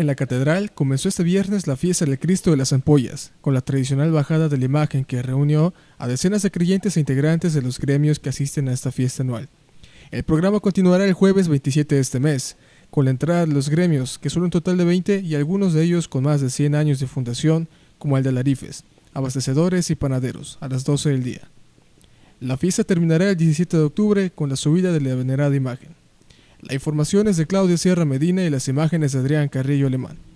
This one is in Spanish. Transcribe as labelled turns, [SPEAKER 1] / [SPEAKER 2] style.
[SPEAKER 1] en la catedral comenzó este viernes la fiesta del Cristo de las Ampollas, con la tradicional bajada de la imagen que reunió a decenas de creyentes e integrantes de los gremios que asisten a esta fiesta anual. El programa continuará el jueves 27 de este mes, con la entrada de los gremios, que son un total de 20 y algunos de ellos con más de 100 años de fundación, como el de Larifes, abastecedores y panaderos, a las 12 del día. La fiesta terminará el 17 de octubre con la subida de la venerada imagen. La información es de Claudia Sierra Medina y las imágenes de Adrián Carrillo Alemán.